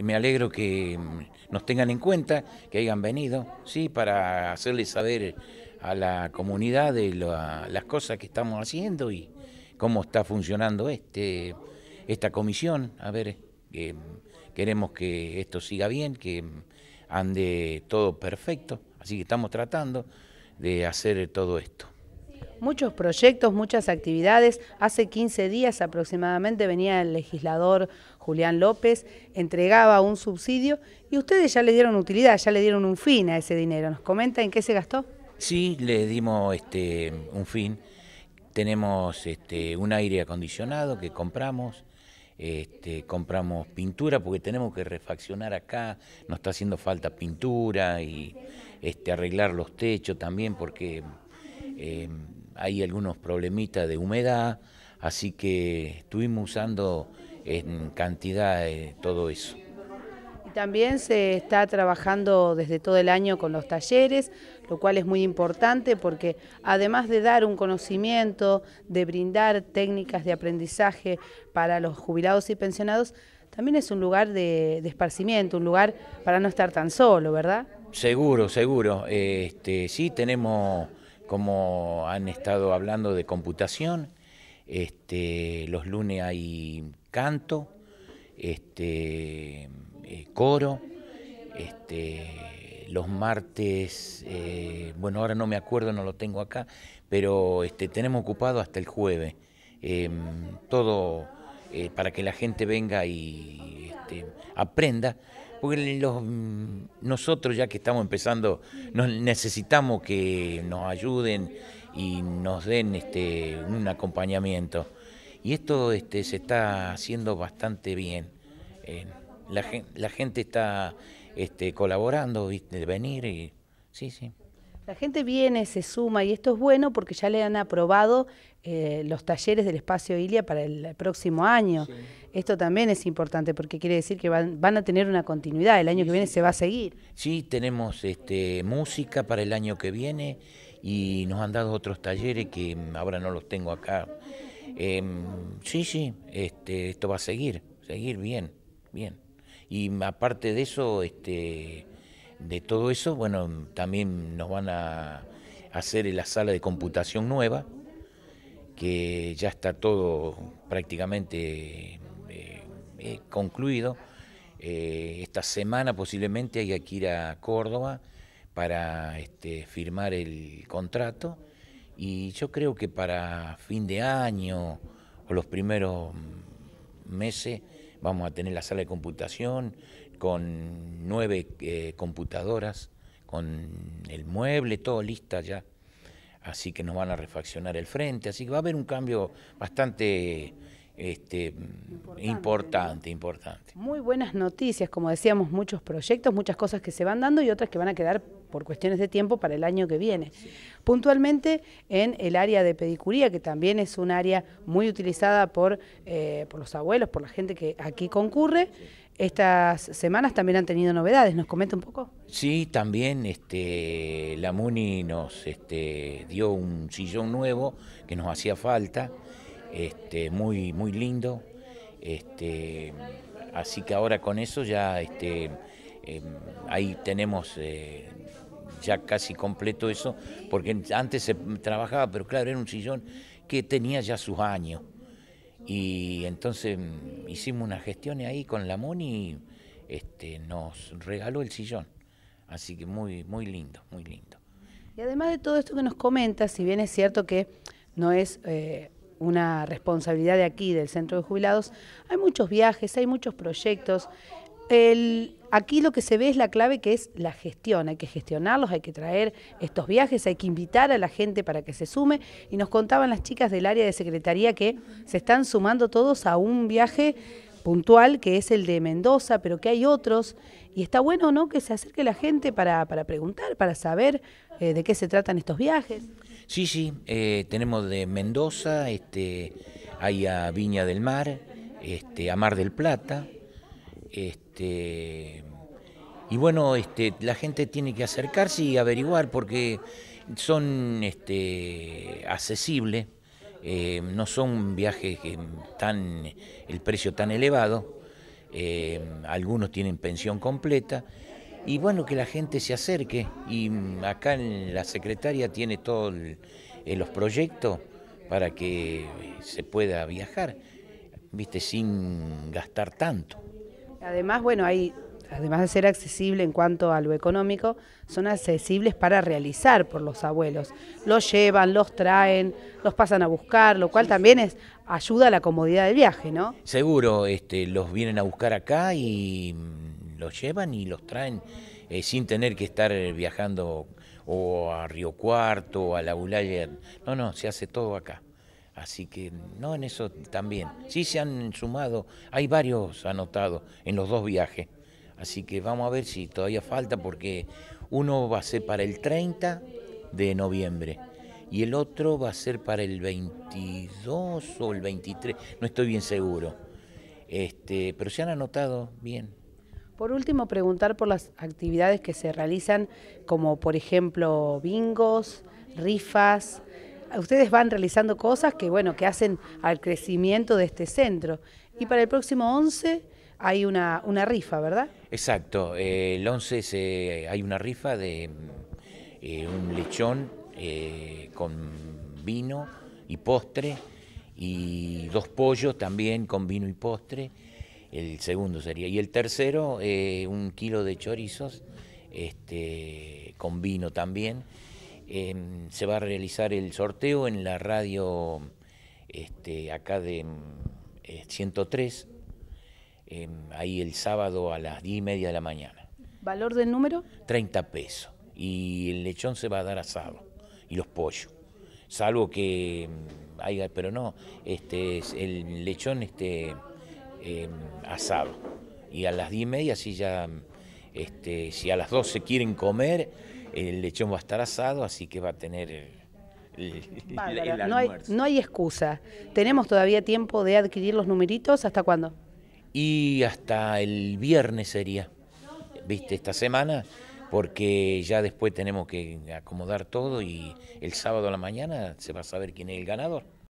y me alegro que mm, nos tengan en cuenta, que hayan venido, ¿sí? para hacerles saber a la comunidad de las cosas que estamos haciendo y cómo está funcionando este, esta comisión. A ver, eh, queremos que esto siga bien, que mm, ande todo perfecto, así que estamos tratando de hacer todo esto. Muchos proyectos, muchas actividades. Hace 15 días aproximadamente venía el legislador Julián López, entregaba un subsidio y ustedes ya le dieron utilidad, ya le dieron un fin a ese dinero. ¿Nos comenta en qué se gastó? Sí, le dimos este, un fin. Tenemos este, un aire acondicionado que compramos, este, compramos pintura porque tenemos que refaccionar acá, nos está haciendo falta pintura y este, arreglar los techos también porque em, hay algunos problemitas de humedad, así que estuvimos usando en cantidad eh, todo eso. Y también se está trabajando desde todo el año con los talleres, lo cual es muy importante porque además de dar un conocimiento, de brindar técnicas de aprendizaje para los jubilados y pensionados, también es un lugar de, esparcimiento, un lugar para no estar tan solo, ¿verdad? Seguro, seguro. Este, sí, tenemos como han estado hablando de computación, este, los lunes hay canto, este, eh, coro, este, los martes, eh, bueno, ahora no me acuerdo, no lo tengo acá, pero tenemos ocupado hasta el jueves, em, todo eh, para que la gente venga y aprenda porque los, mm, nosotros ya que estamos empezando, nos necesitamos que nos ayuden y nos den este, un acompañamiento. Y esto este, se está haciendo bastante bien. Eh, la, gente está este, colaborando, ¿viste? venir y sí, sí. La gente viene, se suma y esto es bueno porque ya le han aprobado eh, los talleres del espacio ILIA para el próximo año. Esto también es importante porque quiere decir que van, a tener una continuidad, el año que viene se va a seguir. Sí, tenemos este, música para el año que viene y nos han dado otros talleres que mm, ahora no los tengo acá. Em, sí, sí, este, esto va a seguir, seguir bien, bien. Y aparte de eso, este, de todo eso, bueno, también nos van a hacer la sala de computación nueva, que ya está todo prácticamente eh, eh, concluido. Eh, esta semana posiblemente haya que ir a Córdoba para este, firmar el contrato y yo creo que para fin de año o los primeros meses vamos a tener la sala de computación, con nueve eh, computadoras, con el mueble, todo lista ya. Así que nos van a refaccionar el frente, así que va a haber un cambio bastante este, mm, importante, importante, Muy buenas noticias, como decíamos, muchos proyectos, muchas cosas que se van dando y otras que van a quedar por cuestiones de tiempo para el año que viene. Puntualmente en el área de pedicuría, que también es un área muy utilizada por, eh, los abuelos, por la gente que aquí concurre, estas semanas también han tenido novedades, ¿nos comenta un poco? Sí, también este, la MUNI nos este, dio un sillón nuevo que nos hacía falta este, muy, muy lindo. Este, así que ahora con eso ya este, em, ahí tenemos eh, ya casi completo eso, porque antes se trabajaba, pero claro, era un sillón que tenía ya sus años. Y entonces em, hicimos unas gestiones ahí con la MONI y este, nos regaló el sillón. Así que muy, muy lindo, muy lindo. Y además de todo esto que nos comenta, si bien es cierto que no es eh, una responsabilidad de aquí, del Centro de Jubilados, hay muchos viajes, hay muchos proyectos. El, aquí lo que se ve es la clave que es la gestión, hay que gestionarlos, hay que traer estos viajes, hay que invitar a la gente para que se sume y nos contaban las chicas del área de secretaría que se están sumando todos a un viaje puntual que es el de Mendoza, pero que hay otros y está bueno ¿no? que se acerque la gente para, para preguntar, para saber eh, de qué se tratan estos viajes. Sí, sí, eh, tenemos de Mendoza, este, hay a Viña del Mar, este, a Mar del Plata, este, y bueno, la gente tiene que acercarse y averiguar porque son accesibles, eh, no son viajes que están el precio tan elevado, eh, algunos tienen pensión completa y bueno, que la gente se acerque. Y mm, acá en la secretaria tiene todos eh, los proyectos para que se pueda viajar, viste, sin gastar tanto. Además, bueno, hay, además de ser accesible en cuanto a lo económico, son accesibles para realizar por los abuelos. Los llevan, los traen, los pasan a buscar, lo cual también es ayuda a la comodidad del viaje, ¿no? Seguro, este, los vienen a buscar acá y mm, los llevan y los traen eh, sin tener que estar eh, viajando o a Río Cuarto o a La Bulaya. No, no, se hace todo acá. Así que no en eso también. Sí se han sumado, hay varios anotados en los dos viajes. Así que vamos a ver si todavía falta porque uno va a ser para el 30 de noviembre y el otro va a ser para el 22 o el 23, no estoy bien seguro. Este, pero se han anotado bien. Por último, preguntar por las actividades que se realizan, como por ejemplo bingos, rifas. Ustedes van realizando cosas que, bueno, que hacen al crecimiento de este centro. Y para el próximo 11 hay una, rifa, ¿verdad? Exacto. Eh, el 11 eh, hay una rifa de eh, un lechón con vino y postre y dos pollos también con vino y postre el segundo sería. Y el tercero, eh, un kilo de chorizos, este, con vino también. Em, se va a realizar el sorteo en la radio este, acá de 103, em, eh, em, ahí el sábado a las 10 y media de la mañana. ¿Valor del número? 30 pesos. Y el lechón se va a dar asado, y los pollos. Salvo que, pero no, este, el lechón... este asado. Y a las diez y media, si ya, este, si a las 12 quieren comer, el lechón va a estar asado, así que va a tener... no, hay, no hay excusa. ¿Tenemos todavía tiempo de adquirir los numeritos? ¿Hasta cuándo? Y hasta el viernes sería, viste, esta semana, porque ya después tenemos que acomodar todo y el sábado a la mañana se va a saber quién es el ganador.